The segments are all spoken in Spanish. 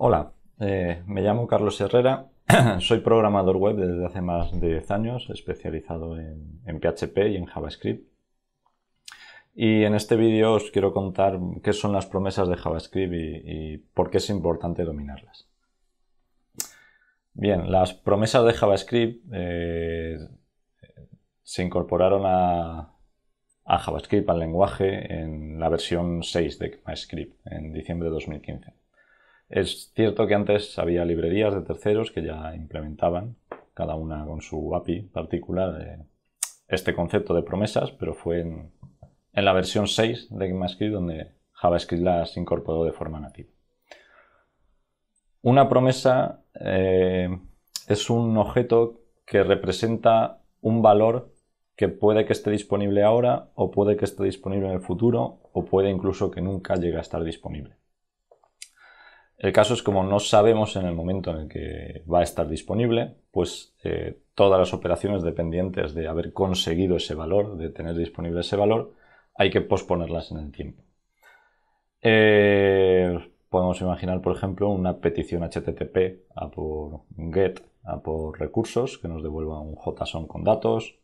Hola, eh, me llamo Carlos Herrera, soy programador web desde hace más de 10 años, especializado en, PHP y en JavaScript. Y en este vídeo os quiero contar qué son las promesas de JavaScript y, por qué es importante dominarlas. Bien, las promesas de JavaScript eh, se incorporaron a, JavaScript, al lenguaje, en la versión 6 de JavaScript, en diciembre de 2015. Es cierto que antes había librerías de terceros que ya implementaban, cada una con su API particular, eh, este concepto de promesas, pero fue en, la versión 6 de GameScript donde JavaScript las incorporó de forma nativa. Una promesa eh, es un objeto que representa un valor que puede que esté disponible ahora o puede que esté disponible en el futuro o puede incluso que nunca llegue a estar disponible. El caso es como no sabemos en el momento en el que va a estar disponible, pues eh, todas las operaciones dependientes de haber conseguido ese valor, de tener disponible ese valor, hay que posponerlas en el tiempo. Eh, podemos imaginar, por ejemplo, una petición HTTP a por GET, a por recursos, que nos devuelva un JSON con datos,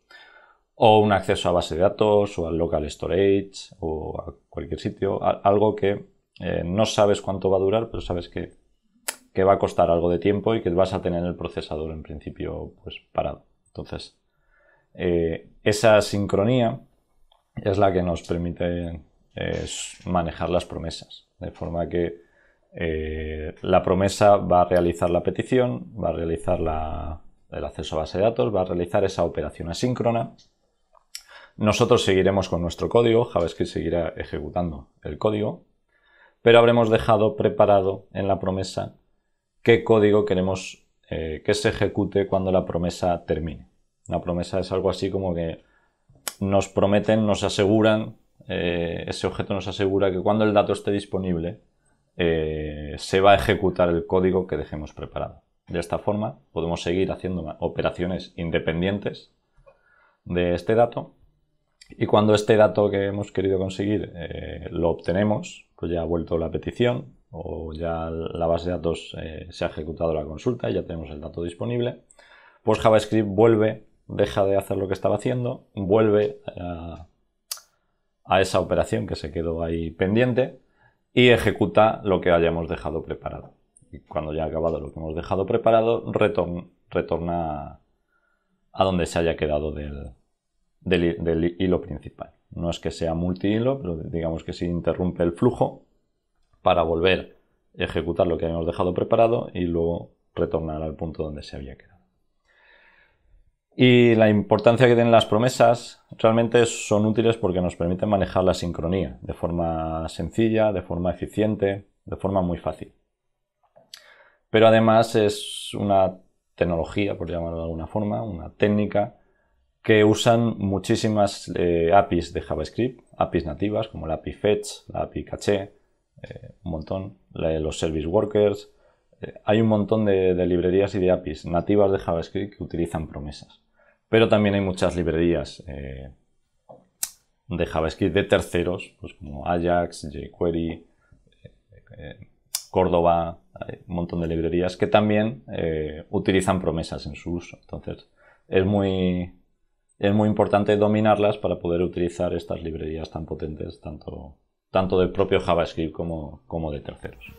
o un acceso a base de datos, o al local storage, o a cualquier sitio, algo que eh, no sabes cuánto va a durar, pero sabes que, va a costar algo de tiempo y que vas a tener el procesador en principio pues parado. Entonces, eh, esa sincronía es la que nos permite eh, manejar las promesas, de forma que la promesa va a realizar la petición, va a realizar el acceso a base de datos, va a realizar esa operación asíncrona. Nosotros seguiremos con nuestro código, JavaScript seguirá ejecutando el código pero habremos dejado preparado en la promesa qué código queremos eh, que se ejecute cuando la promesa termine. La promesa es algo así como que nos prometen, nos aseguran, eh, ese objeto nos asegura que cuando el dato esté disponible eh, se va a ejecutar el código que dejemos preparado. De esta forma podemos seguir haciendo operaciones independientes de este dato y cuando este dato que hemos querido conseguir eh, lo obtenemos, pues ya ha vuelto la petición o ya la base de datos eh, se ha ejecutado la consulta y ya tenemos el dato disponible, pues JavaScript vuelve, deja de hacer lo que estaba haciendo, vuelve a, esa operación que se quedó ahí pendiente y ejecuta lo que hayamos dejado preparado. Y cuando ya ha acabado lo que hemos dejado preparado, retorna a donde se haya quedado del, del, hilo principal. No es que sea multihilo, pero digamos que se interrumpe el flujo para volver a ejecutar lo que habíamos dejado preparado y luego retornar al punto donde se había quedado. Y la importancia que tienen las promesas realmente son útiles porque nos permiten manejar la sincronía de forma sencilla, de forma eficiente, de forma muy fácil. Pero además es una tecnología, por llamarlo de alguna forma, una técnica que usan muchísimas eh, APIs de JavaScript, APIs nativas como la API Fetch, la API Cache, eh, un montón, los Service Workers. Eh, hay un montón de, librerías y de APIs nativas de JavaScript que utilizan promesas. Pero también hay muchas librerías de JavaScript de terceros, pues como Ajax, jQuery, Córdoba, hay un montón de librerías que también utilizan promesas en su uso. Entonces, es muy, es muy importante dominarlas para poder utilizar estas librerías tan potentes, tanto, tanto del propio JavaScript como, como de terceros.